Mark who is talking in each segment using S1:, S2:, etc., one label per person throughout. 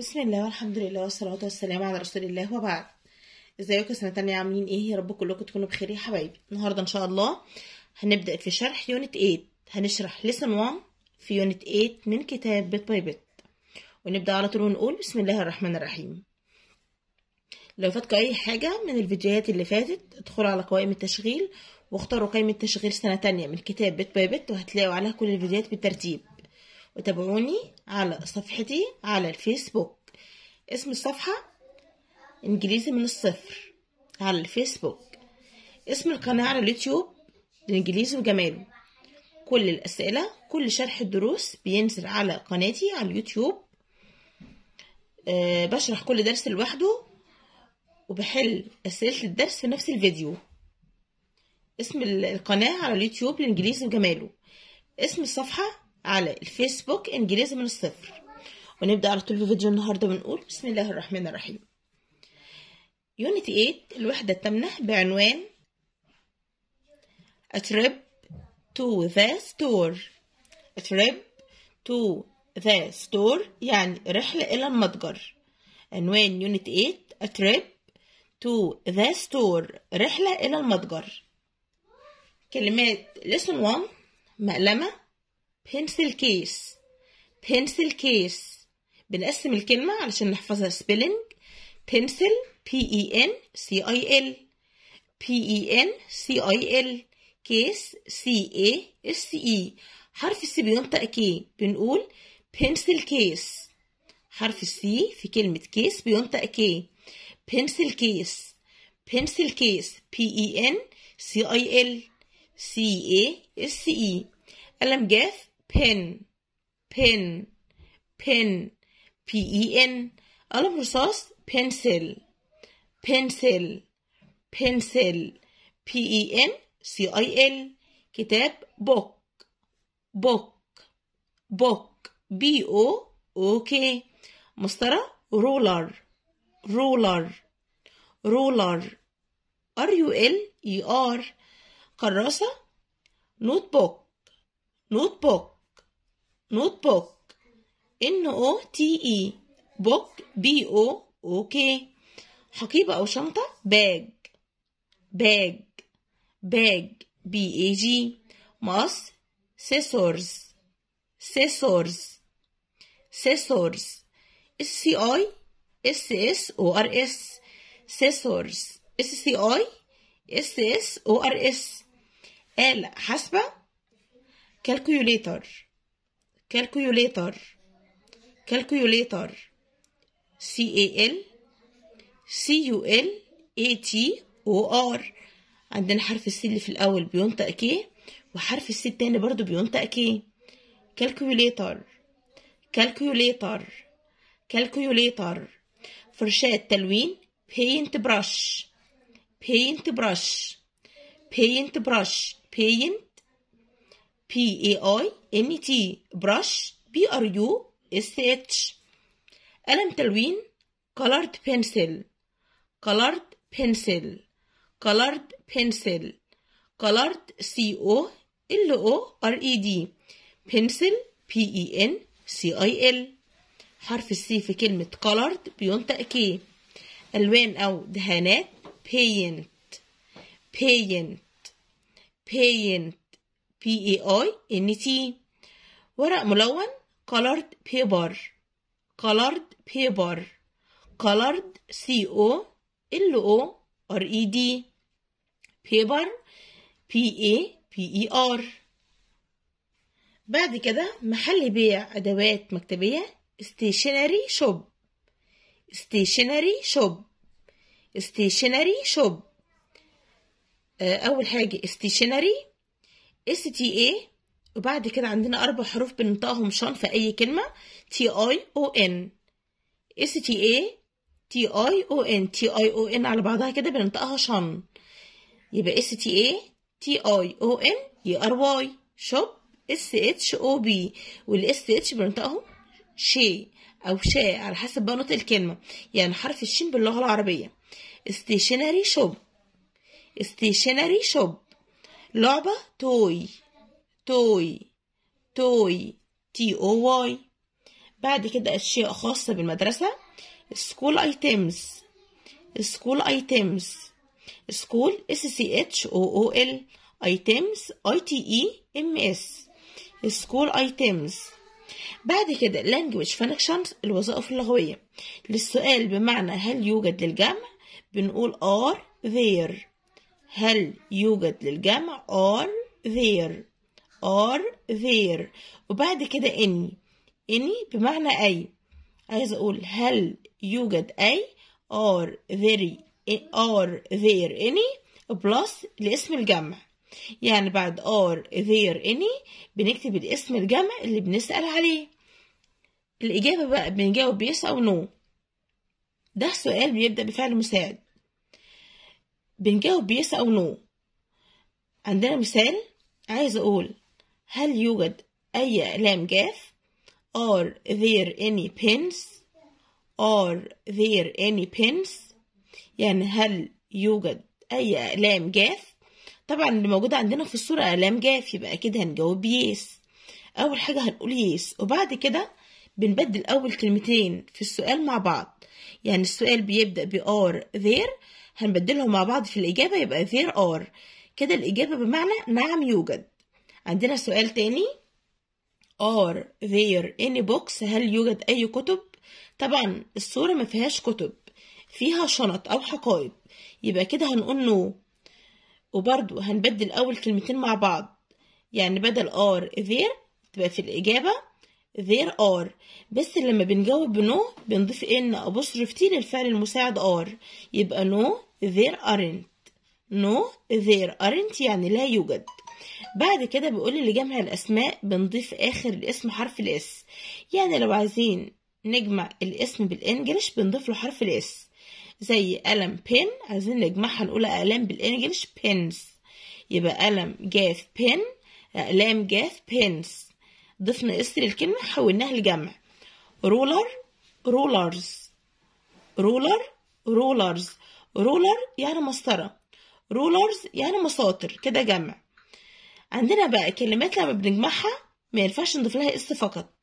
S1: بسم الله والحمد لله والصلاة والسلام على رسول الله وبعد ازيكم سنة تانية عاملين ايه يا رب كلكم تكونوا بخير يا حبايبي النهاردة ان شاء الله هنبدأ في شرح يونت 8 هنشرح لسن 1 في يونت 8 من كتاب بيت باي بيت ونبدأ على طول ونقول بسم الله الرحمن الرحيم لو فاتكوا اي حاجة من الفيديوهات اللي فاتت ادخلوا على قوائم التشغيل واختاروا قائمة تشغيل سنة تانية من كتاب بيت باي بيت وهتلاقوا عليها كل الفيديوهات بالترتيب وتابعوني على صفحتي على الفيسبوك اسم الصفحة انجليزي من الصفر على الفيسبوك اسم القناة على اليوتيوب الانجليزي وجماله كل الأسئلة كل شرح الدروس بينزل على قناتي على اليوتيوب آه، بشرح كل درس لوحده وبحل أسئلة الدرس في نفس الفيديو اسم القناة على اليوتيوب الانجليزي وجماله اسم الصفحة على الفيسبوك انجليزي من الصفر ونبدأ على طول في فيديو النهاردة بنقول بسم الله الرحمن الرحيم يونت 8 الوحدة الثامنة بعنوان A trip to the store A trip to the store يعني رحلة إلى المتجر عنوان يونت 8 A trip to the store رحلة إلى المتجر كلمات ليسون 1 مقلمة pencil case pencil case بنقسم الكلمة علشان نحفظها spelling pencil p e n c i l p e n c i l case c a s e حرف السي بينطق كي بنقول pencil case حرف السي في كلمة كيس بينطق كي pencil case pencil case p e n c i l c a s e قلم جاف pen pen pen p e n قلم رصاص pencil pencil pencil p e n c i l كتاب book book book b o o k مسطرة roller roller roller r u l e r كراسة notebook notebook نوت بوك ان او تي اي بوك بي او اوكي حقيبة او شنطة باج باج باج بي اي جي ماس سيسورز سيسورز سيسورز اس سي اي اس اس او ار اس سيسورز اس سي اي اس اس او ار اس آلة حاسبة كالكوليتر calculator calculator C A L C U L A T O R عندنا حرف السي اللي في الاول بينطق كي وحرف السي التاني برضو بينطق كي calculator calculator calculator فرشاة تلوين paint brush paint brush paint brush paint P A I M T brush B R U S H قلم تلوين colored pencil colored pencil colored pencil colored C O L O R E D pencil P E N C I L حرف السي في كلمة colored بينطق كي ألوان أو دهانات paint paint paint P-E-I-N-T ورق ملون colored paper colored paper colored C-O-L-O-R-E-D paper P-A-P-E-R بعد كده محل بيع أدوات مكتبية stationery shop stationery shop stationery shop أول حاجة stationery اس تي اي وبعد كده عندنا اربع حروف بننطقهم شان في اي كلمه تي اي او ان اس تي اي تي اي او ان تي اي او ان على بعضها كده بننطقها شان يبقى اس تي اي تي اي او ان اي ار واي شوب اس اتش او بي والاس اتش بننطقهم شي او شاء على حسب بقى نطق الكلمه يعني حرف الشين باللغه العربيه ستيشنري شوب ستيشنري شوب لعبة توي توي توي تي او واي بعد كده أشياء خاصة بالمدرسة سكول items سكول items سكول اس سي اتش او او ال ايتيمز اي تي اي ام اس سكول ايتيمز بعد كده language functions الوظائف اللغوية للسؤال بمعنى هل يوجد للجمع بنقول are there هل يوجد للجمع are there are there وبعد كده any any بمعنى أي عايز أقول هل يوجد أي are very are there any بلس لاسم الجمع يعني بعد are there any بنكتب الاسم الجمع اللي بنسأل عليه الإجابة بقى بنجاوب yes أو no ده سؤال بيبدأ بفعل مساعد بنجاوب بيس أو نو عندنا مثال عايز أقول هل يوجد أي أقلام جاف Are there any pens Are there any pens يعني هل يوجد أي أقلام جاف طبعا اللي موجودة عندنا في الصورة أقلام جاف يبقى أكيد هنجاوب يس أول حاجة هنقول يس وبعد كده بنبدل أول كلمتين في السؤال مع بعض يعني السؤال بيبدأ ب are there هنبدلهم مع بعض في الإجابة يبقى there are كده الإجابة بمعنى نعم يوجد عندنا سؤال تاني are there any books هل يوجد أي كتب طبعا الصورة ما فيهاش كتب فيها شنط أو حقائب يبقى كده هنقول no وبرضو هنبدل أول كلمتين مع بعض يعني بدل are there تبقى في الإجابة there are بس لما بنجاوب بنو بنضيف ان apostrophe t للفعل المساعد are يبقى no there aren't no there aren't يعني لا يوجد بعد كده بيقول لي لجمع الأسماء بنضيف آخر الاسم حرف الاس يعني لو عايزين نجمع الاسم بالانجلش بنضيف له حرف الاس زي قلم pen عايزين نجمعها نقول أقلام بالانجلش pens يبقى قلم جاف pen أقلام جاف pens ضفنا اس للكلمة حولناها لجمع رولر رولرز رولر رولرز رولر يعني مسطرة رولرز يعني مساطر كده جمع عندنا بقى كلمات لما بنجمعها ما ينفعش نضيف لها اس فقط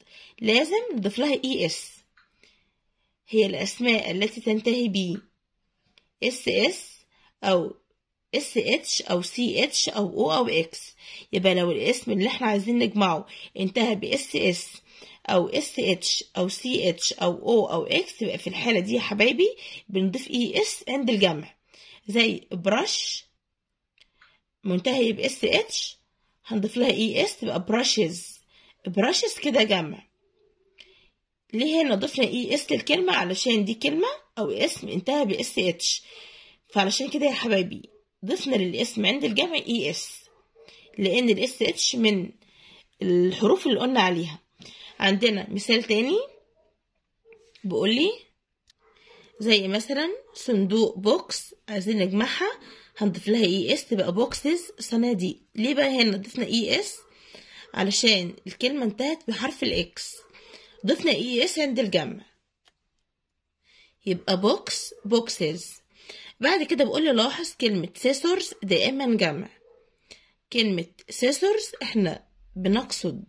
S1: لازم نضيف لها اي اس هي الاسماء التي تنتهي ب اس اس او اس اتش او سي اتش او او او اكس يبقى لو الاسم اللي احنا عايزين نجمعه انتهى باس اس او اس اتش او سي اتش او او او اكس يبقى في الحاله دي يا حبايبي بنضيف اي e اس عند الجمع زي برش منتهي باس اتش هنضيف لها اي e اس تبقى برشز برشز كده جمع ليه هنا ضفنا اي e اس للكلمه علشان دي كلمه او اسم انتهى باس اتش فعلشان كده يا حبايبي ضفنا للاسم عند الجمع اي اس لان الاس اتش من الحروف اللي قلنا عليها عندنا مثال تاني بقولي زي مثلا صندوق بوكس عايزين نجمعها هنضيف لها اي e اس تبقى بوكسز صناديق ليه بقى هنا ضفنا اي e اس علشان الكلمة انتهت بحرف الاكس ضفنا اي e اس عند الجمع يبقى بوكس بوكسز بعد كده بقول لاحظ كلمة سيسورز دائما جمع كلمة سيسورز احنا بنقصد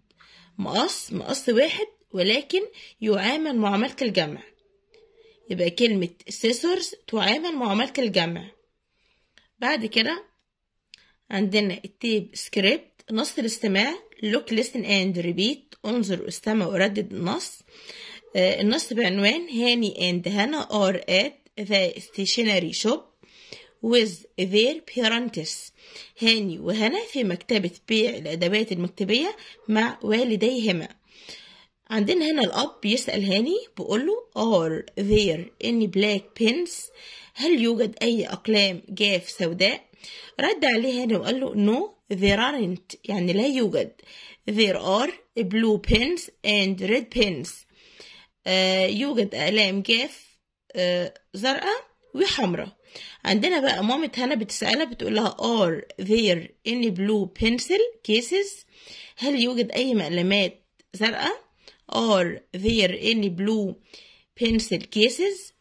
S1: مقص مقص واحد ولكن يعامل معاملة الجمع يبقى كلمة scissors تعامل معاملة الجمع بعد كده عندنا التيب سكريبت نص الاستماع look listen and repeat انظر واستمع وردد النص آه، النص بعنوان هاني and هانا are at the stationery shop with their parents هاني وهنا في مكتبة بيع الأدوات المكتبية مع والديهما عندنا هنا الأب بيسأل هاني بقوله are there any black pens هل يوجد أي أقلام جاف سوداء رد عليه هاني وقال له no there aren't يعني لا يوجد there are blue pens and red pens آه يوجد أقلام جاف آه زرقاء وحمرة عندنا بقى مامة هنا بتسألها بتقولها are there any blue pencil cases هل يوجد أي مقلمات زرقاء are there any blue pencil cases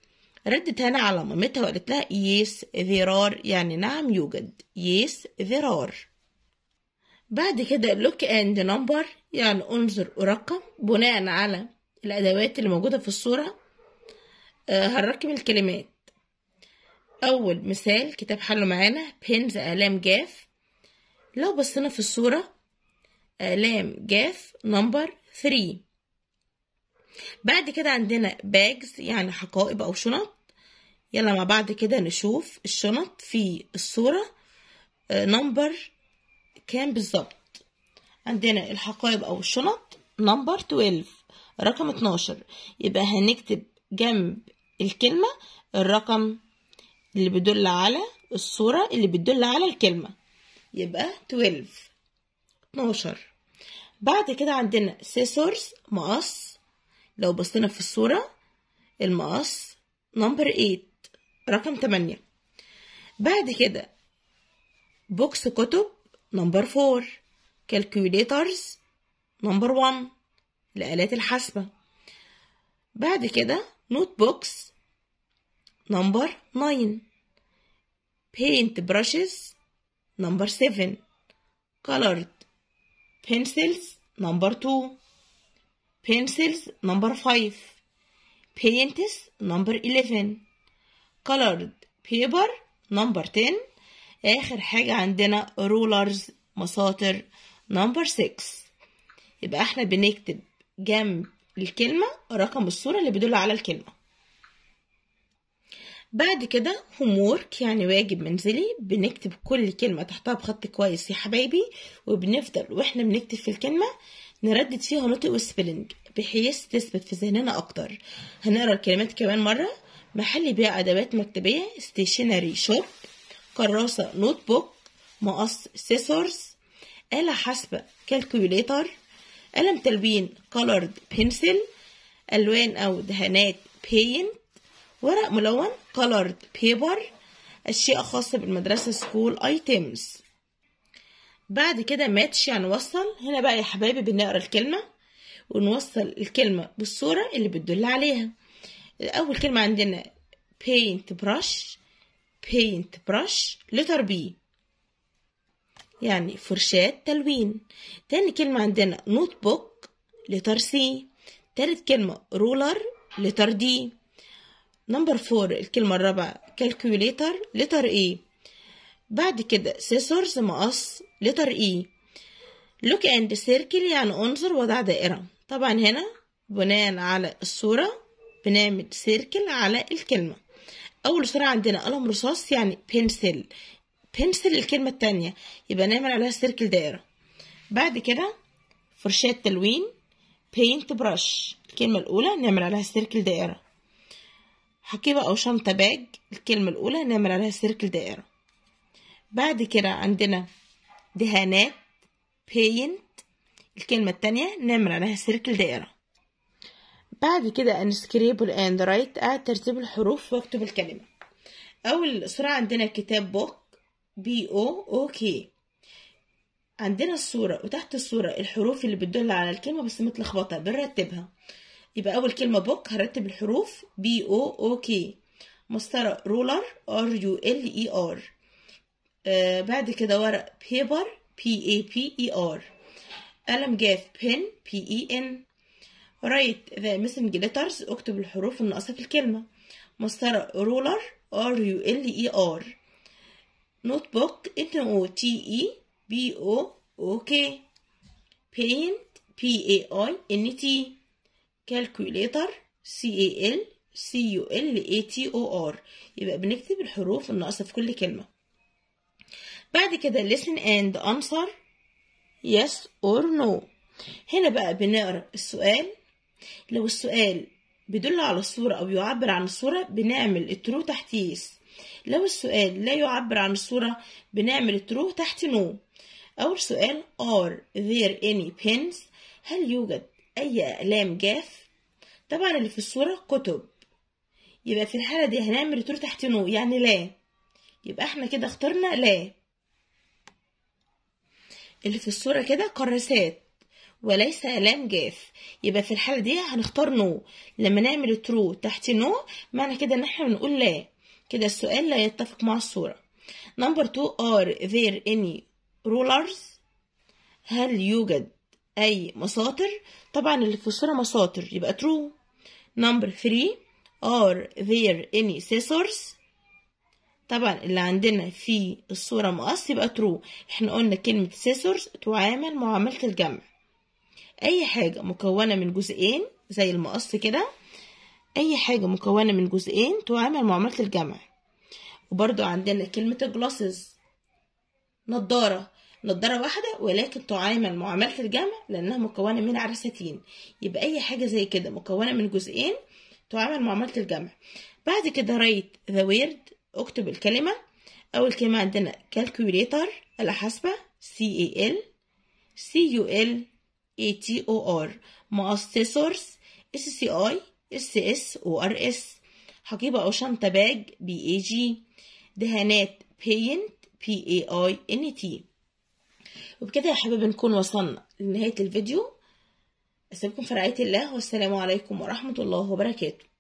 S1: ردت هنا على مامتها وقالت لها yes there are يعني نعم يوجد yes there are بعد كده look and number يعني انظر ورقم بناء على الأدوات اللي موجودة في الصورة آه، هنركب الكلمات أول مثال كتاب حله معانا بينز آلام جاف لو بصينا في الصورة آلام جاف نمبر 3 بعد كده عندنا باجز يعني حقائب أو شنط يلا مع بعض كده نشوف الشنط في الصورة نمبر آه، كام بالظبط عندنا الحقائب أو الشنط نمبر 12 رقم 12 يبقى هنكتب جنب الكلمة الرقم اللي بيدل على الصورة اللي بتدل على الكلمة يبقى 12 12 بعد كده عندنا سيسورز مقص لو بصينا في الصورة المقص نمبر 8 رقم 8 بعد كده بوكس كتب نمبر 4 كالكوليترز نمبر 1 لآلات الحاسبة بعد كده نوت بوكس نمبر 9 paint brushes number 7 colored pencils number 2 pencils number 5 paints number 11 colored paper number 10 آخر حاجة عندنا رولرز مساطر number 6 يبقى احنا بنكتب جنب الكلمة رقم الصورة اللي بيدل على الكلمة بعد كده homework يعني واجب منزلي بنكتب كل كلمة تحتها بخط كويس يا حبايبي وبنفضل واحنا بنكتب في الكلمة نردد فيها نطق وسبلنج بحيث تثبت في ذهننا أكتر هنقرا الكلمات كمان مرة محل بيع أدوات مكتبية ستيشنري شوب كراسة نوت بوك مقص سيسورز آلة حاسبة كالكوليتر قلم تلوين colored pencil ألوان أو دهانات paint ورق ملون colored paper أشياء خاصة بالمدرسة school items بعد كده ماتش يعني وصل هنا بقى يا حبايبي بنقرا الكلمة ونوصل الكلمة بالصورة اللي بتدل عليها أول كلمة عندنا paint brush paint brush letter B يعني فرشاة تلوين تاني كلمة عندنا notebook letter C تالت كلمة رولر letter D نمبر فور الكلمة الرابعة كالكوليتر لتر اي بعد كده سيسورز مقص لتر اي لوك اند سيركل يعني انظر وضع دائرة طبعا هنا بناء على الصورة بنعمل سيركل على الكلمة أول صورة عندنا قلم رصاص يعني بنسل بنسل الكلمة التانية يبقى نعمل عليها سيركل دائرة بعد كده فرشاة تلوين بينت برش الكلمة الأولى نعمل عليها سيركل دائرة حقيبة أو شنطة باج الكلمة الأولى نعمل عليها سيركل دائرة بعد كده عندنا دهانات بينت الكلمة التانية نعمل عليها سيركل دائرة بعد كده انسكريب الآن رايت أعد ترتيب الحروف واكتب الكلمة أول صورة عندنا كتاب بوك بي أو أو كي عندنا الصورة وتحت الصورة الحروف اللي بتدل على الكلمة بس متلخبطة بنرتبها يبقى أول كلمة بوك هرتب الحروف ب أو أو كي مسطرة رولر ار يو ال اي ار بعد كده ورق بيبر بي اي بي اي ار قلم جاف بن بي اي ان رايت ذا ميسنج ليترز اكتب الحروف الناقصة في الكلمة مسطرة رولر ار يو ال اي ار نوت بوك ان او تي اي بي او او كي بينت بي اي اي ان تي كالكوليتر سي اي ال سي يو ال اي تي او ار يبقى بنكتب الحروف الناقصه في كل كلمه بعد كده listen and answer yes or no هنا بقى بنقرا السؤال لو السؤال بيدل على الصورة أو يعبر عن الصورة بنعمل الترو تحت يس لو السؤال لا يعبر عن الصورة بنعمل الترو تحت نو أول سؤال are there any pens هل يوجد أي أقلام جاف طبعا اللي في الصورة كتب يبقى في الحالة دي هنعمل ريتور تحت نو يعني لا يبقى احنا كده اخترنا لا اللي في الصورة كده كراسات وليس أقلام جاف يبقى في الحالة دي هنختار نو لما نعمل ترو تحت نو معنى كده ان احنا بنقول لا كده السؤال لا يتفق مع الصورة نمبر 2 are there any rulers هل يوجد أي مصادر طبعا اللي في الصورة مصادر يبقى true number three are there any scissors طبعا اللي عندنا في الصورة مقص يبقى true احنا قلنا كلمة scissors تعامل معاملة الجمع أي حاجة مكونة من جزئين زي المقص كده أي حاجة مكونة من جزئين تعامل معاملة الجمع وبرضو عندنا كلمة glasses نضارة نضاره واحده ولكن تعامل معامله الجمع لانها مكونه من عرستين يبقى اي حاجه زي كده مكونه من جزئين تعامل معامله الجمع بعد كده رايت ذا ويرد اكتب الكلمه اول كلمه عندنا كالكوليتر اله حاسبه سي اي ال سي يو ال اي تي او ار مؤسسورس اس سي اي اس اس او ار اس حقيبه او شنطه باج بي اي جي دهانات بينت بي اي اي ان تي وبكده يا حبايب نكون وصلنا لنهاية الفيديو أسيبكم في رعاية الله والسلام عليكم ورحمة الله وبركاته